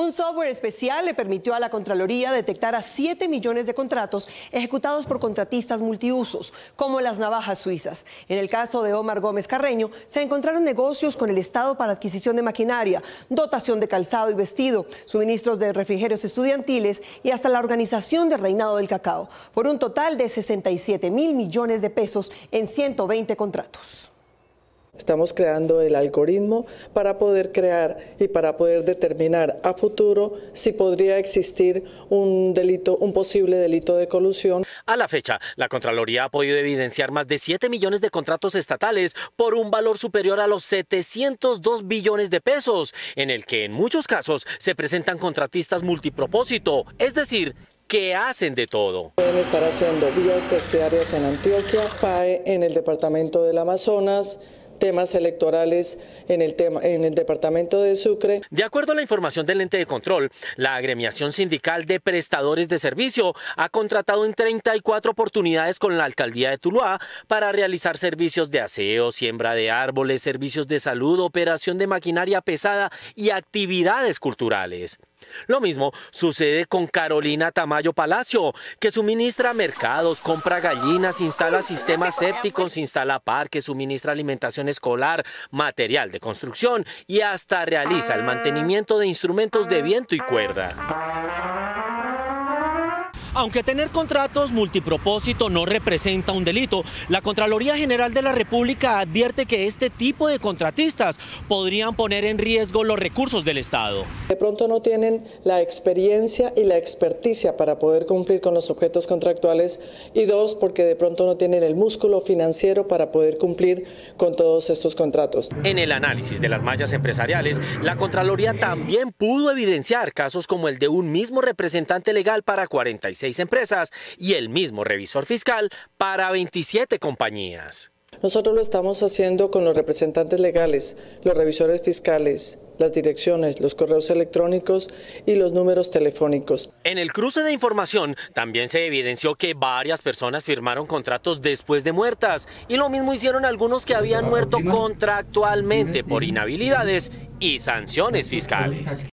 Un software especial le permitió a la Contraloría detectar a 7 millones de contratos ejecutados por contratistas multiusos, como las navajas suizas. En el caso de Omar Gómez Carreño, se encontraron negocios con el Estado para adquisición de maquinaria, dotación de calzado y vestido, suministros de refrigerios estudiantiles y hasta la organización del reinado del cacao, por un total de 67 mil millones de pesos en 120 contratos. Estamos creando el algoritmo para poder crear y para poder determinar a futuro si podría existir un delito, un posible delito de colusión. A la fecha, la Contraloría ha podido evidenciar más de 7 millones de contratos estatales por un valor superior a los 702 billones de pesos, en el que en muchos casos se presentan contratistas multipropósito, es decir, que hacen de todo. Pueden estar haciendo vías terciarias en Antioquia, PAE en el departamento del Amazonas, temas electorales en el, tema, en el departamento de Sucre. De acuerdo a la información del ente de control, la agremiación sindical de prestadores de servicio ha contratado en 34 oportunidades con la alcaldía de Tuluá para realizar servicios de aseo, siembra de árboles, servicios de salud, operación de maquinaria pesada y actividades culturales. Lo mismo sucede con Carolina Tamayo Palacio, que suministra mercados, compra gallinas, instala sistemas sépticos, instala parques, suministra alimentación escolar, material de construcción y hasta realiza el mantenimiento de instrumentos de viento y cuerda. Aunque tener contratos multipropósito no representa un delito, la Contraloría General de la República advierte que este tipo de contratistas podrían poner en riesgo los recursos del Estado. De pronto no tienen la experiencia y la experticia para poder cumplir con los objetos contractuales y dos, porque de pronto no tienen el músculo financiero para poder cumplir con todos estos contratos. En el análisis de las mallas empresariales, la Contraloría también pudo evidenciar casos como el de un mismo representante legal para 45 empresas y el mismo revisor fiscal para 27 compañías. Nosotros lo estamos haciendo con los representantes legales, los revisores fiscales, las direcciones, los correos electrónicos y los números telefónicos. En el cruce de información también se evidenció que varias personas firmaron contratos después de muertas y lo mismo hicieron algunos que habían muerto contractualmente por inhabilidades y sanciones fiscales.